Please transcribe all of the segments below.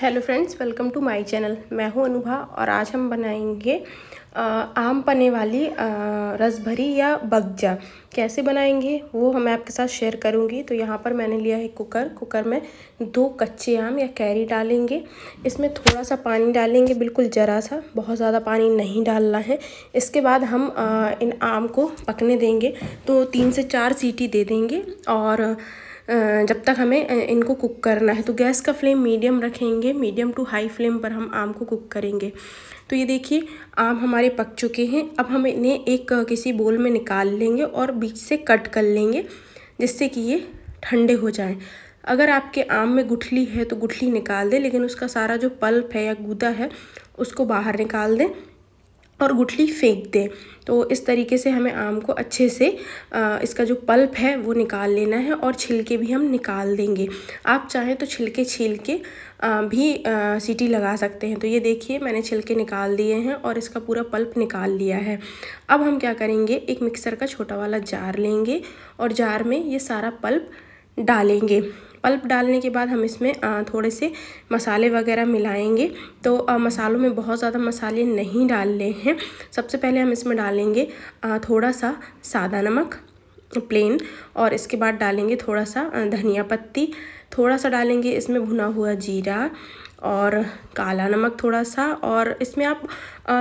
hello friends welcome to my channel मैं हूं अनुभा और आज हम बनाएंगे आम पने वाली रस भरी या बगजा कैसे बनाएंगे वो मैं आपके साथ शेयर करूंगी तो यहाँ पर मैंने लिया है कुकर कुकर में दो कच्चे आम या कैरी डालेंगे इसमें थोड़ा सा पानी डालेंगे बिल्कुल ज़रा सा बहुत ज़्यादा पानी नहीं डालना है इसके बाद हम इन आम को पकने देंगे तो तीन से चार सीटी दे देंगे और जब तक हमें इनको कुक करना है तो गैस का फ्लेम मीडियम रखेंगे मीडियम टू हाई फ्लेम पर हम आम को कुक करेंगे तो ये देखिए आम हमारे पक चुके हैं अब हम इन्हें एक किसी बोल में निकाल लेंगे और बीच से कट कर लेंगे जिससे कि ये ठंडे हो जाएं अगर आपके आम में गुठली है तो गुठली निकाल दें लेकिन उसका सारा जो पल्प है या गूदा है उसको बाहर निकाल दें और गुठली फेंक दें तो इस तरीके से हमें आम को अच्छे से इसका जो पल्प है वो निकाल लेना है और छिलके भी हम निकाल देंगे आप चाहें तो छिलके छील के भी सीटी लगा सकते हैं तो ये देखिए मैंने छिलके निकाल दिए हैं और इसका पूरा पल्प निकाल लिया है अब हम क्या करेंगे एक मिक्सर का छोटा वाला जार लेंगे और जार में ये सारा पल्प डालेंगे पल्प डालने के बाद हम इसमें थोड़े से मसाले वगैरह मिलाएंगे तो मसालों में बहुत ज़्यादा मसाले नहीं डालने हैं सबसे पहले हम इसमें डालेंगे थोड़ा सा सादा नमक प्लेन और इसके बाद डालेंगे थोड़ा सा धनिया पत्ती थोड़ा सा डालेंगे इसमें भुना हुआ जीरा और काला नमक थोड़ा सा और इसमें आप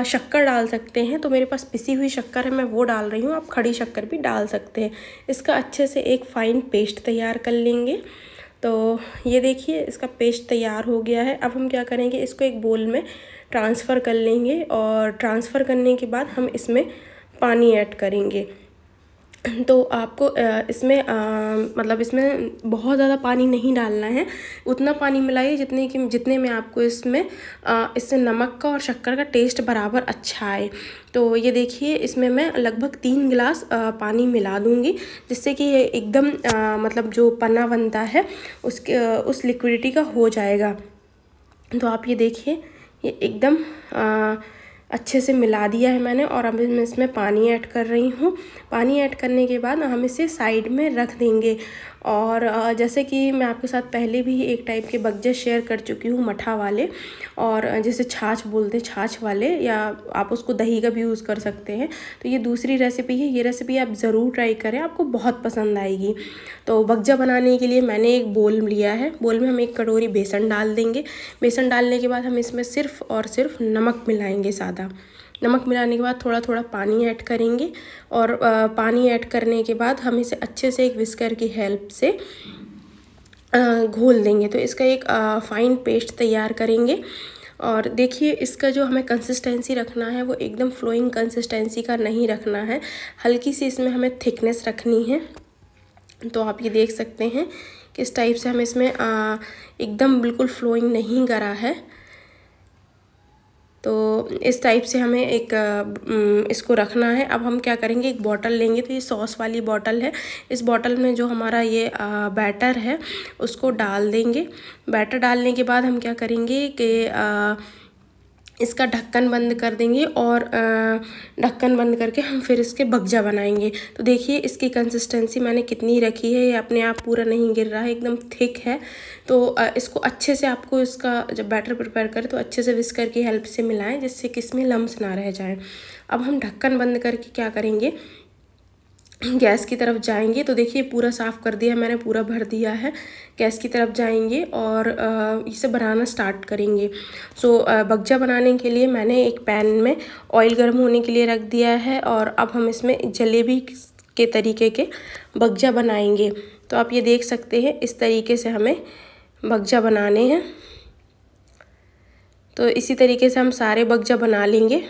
शक्कर डाल सकते हैं तो मेरे पास पिसी हुई शक्कर है मैं वो डाल रही हूँ आप खड़ी शक्कर भी डाल सकते हैं इसका अच्छे से एक फ़ाइन पेस्ट तैयार कर लेंगे तो ये देखिए इसका पेस्ट तैयार हो गया है अब हम क्या करेंगे इसको एक बोल में ट्रांसफ़र कर लेंगे और ट्रांसफ़र करने के बाद हम इसमें पानी ऐड करेंगे तो आपको इसमें मतलब इसमें बहुत ज़्यादा पानी नहीं डालना है उतना पानी मिलाइए जितने कि जितने में आपको इसमें इससे नमक का और शक्कर का टेस्ट बराबर अच्छा आए तो ये देखिए इसमें मैं लगभग तीन गिलास पानी मिला दूँगी जिससे कि ये एकदम मतलब जो पना बनता है उसके उस लिक्विडिटी का हो जाएगा तो आप ये देखिए ये एकदम अच्छे से मिला दिया है मैंने और अब मैं इसमें पानी ऐड कर रही हूँ पानी ऐड करने के बाद हम इसे साइड में रख देंगे और जैसे कि मैं आपके साथ पहले भी एक टाइप के बगजे शेयर कर चुकी हूँ मठा वाले और जैसे छाछ बोलते हैं छाछ वाले या आप उसको दही का भी यूज़ कर सकते हैं तो ये दूसरी रेसिपी है ये रेसिपी आप ज़रूर ट्राई करें आपको बहुत पसंद आएगी तो बगजा बनाने के लिए मैंने एक बोल लिया है बोल में हम एक कटोरी बेसन डाल देंगे बेसन डालने के बाद हम इसमें सिर्फ और सिर्फ नमक मिलाएँगे सादा नमक मिलाने के बाद थोड़ा थोड़ा पानी ऐड करेंगे और पानी ऐड करने के बाद हम इसे अच्छे से एक विस्कर की हेल्प से घोल देंगे तो इसका एक फाइन पेस्ट तैयार करेंगे और देखिए इसका जो हमें कंसिस्टेंसी रखना है वो एकदम फ्लोइंग कंसिस्टेंसी का नहीं रखना है हल्की सी इसमें हमें थिकनेस रखनी है तो आप ये देख सकते हैं किस टाइप से हम इसमें एकदम बिल्कुल फ्लोइंग नहीं करा है तो इस टाइप से हमें एक इसको रखना है अब हम क्या करेंगे एक बॉटल लेंगे तो ये सॉस वाली बॉटल है इस बॉटल में जो हमारा ये बैटर है उसको डाल देंगे बैटर डालने के बाद हम क्या करेंगे कि इसका ढक्कन बंद कर देंगे और ढक्कन बंद करके हम फिर इसके बगजा बनाएंगे तो देखिए इसकी कंसिस्टेंसी मैंने कितनी रखी है ये अपने आप पूरा नहीं गिर रहा है एकदम थिक है तो इसको अच्छे से आपको इसका जब बैटर प्रिपेयर करें तो अच्छे से विस्कर की हेल्प से मिलाएं जिससे कि इसमें लम्ब ना रह जाए अब हम ढक्कन बंद करके क्या करेंगे गैस की तरफ जाएंगे तो देखिए पूरा साफ़ कर दिया है मैंने पूरा भर दिया है गैस की तरफ जाएंगे और इसे बनाना स्टार्ट करेंगे सो बगजा बनाने के लिए मैंने एक पैन में ऑयल गर्म होने के लिए रख दिया है और अब हम इसमें जलेबी के तरीके के बगजा बनाएंगे तो आप ये देख सकते हैं इस तरीके से हमें बगजा बनाने हैं तो इसी तरीके से हम सारे बगजा बना लेंगे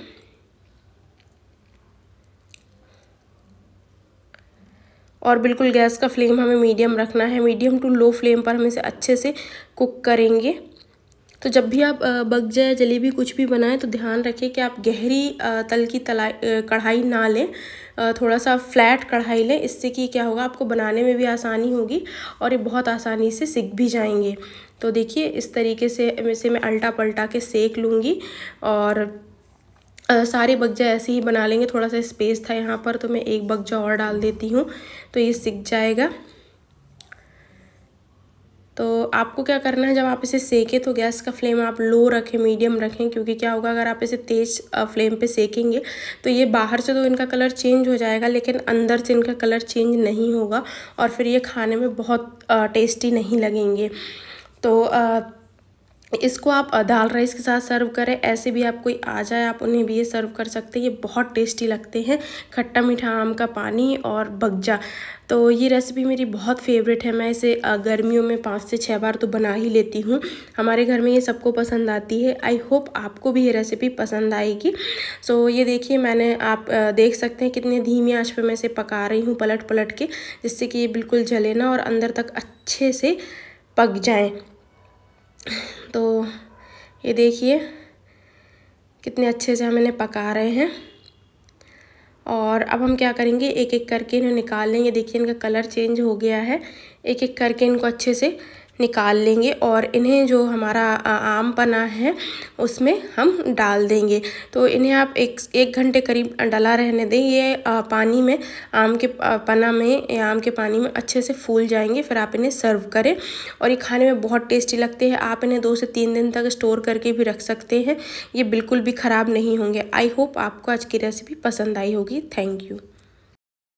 और बिल्कुल गैस का फ्लेम हमें मीडियम रखना है मीडियम टू लो फ्लेम पर हम इसे अच्छे से कुक करेंगे तो जब भी आप बग जाए जलेबी कुछ भी बनाएं तो ध्यान रखें कि आप गहरी तल की तलाई कढ़ाई ना लें थोड़ा सा फ्लैट कढ़ाई लें इससे कि क्या होगा आपको बनाने में भी आसानी होगी और ये बहुत आसानी से सीख भी जाएंगे तो देखिए इस तरीके से इसे मैं अल्टा पलटा के सेक लूँगी और सारे बगजा ऐसे ही बना लेंगे थोड़ा सा स्पेस था यहाँ पर तो मैं एक बगजा और डाल देती हूँ तो ये सिक जाएगा तो आपको क्या करना है जब आप इसे सेकें तो गैस का फ्लेम आप लो रखें मीडियम रखें क्योंकि क्या होगा अगर आप इसे तेज़ फ्लेम पे सेकेंगे तो ये बाहर से तो इनका कलर चेंज हो जाएगा लेकिन अंदर से इनका कलर चेंज नहीं होगा और फिर ये खाने में बहुत टेस्टी नहीं लगेंगे तो आ, इसको आप दाल राइस के साथ सर्व करें ऐसे भी आप कोई आ जाए आप उन्हें भी ये सर्व कर सकते हैं ये बहुत टेस्टी लगते हैं खट्टा मीठा आम का पानी और बगजा तो ये रेसिपी मेरी बहुत फेवरेट है मैं इसे गर्मियों में पाँच से छः बार तो बना ही लेती हूँ हमारे घर में ये सबको पसंद आती है आई होप आपको भी ये रेसिपी पसंद आएगी सो ये देखिए मैंने आप देख सकते हैं कितने धीमी आँच पर मैं इसे पका रही हूँ पलट पलट के जिससे कि ये बिल्कुल जले ना और अंदर तक अच्छे से पक जाएँ तो ये देखिए कितने अच्छे से हम इन्हें पका रहे हैं और अब हम क्या करेंगे एक एक करके इन्हें निकाल लेंगे देखिए इनका कलर चेंज हो गया है एक एक करके इनको अच्छे से निकाल लेंगे और इन्हें जो हमारा आम बना है उसमें हम डाल देंगे तो इन्हें आप एक एक घंटे करीब डला रहने दें ये पानी में आम के पना में आम के पानी में अच्छे से फूल जाएंगे फिर आप इन्हें सर्व करें और ये खाने में बहुत टेस्टी लगते हैं आप इन्हें दो से तीन दिन तक स्टोर करके भी रख सकते हैं ये बिल्कुल भी ख़राब नहीं होंगे आई होप आपको आज की रेसिपी पसंद आई होगी थैंक यू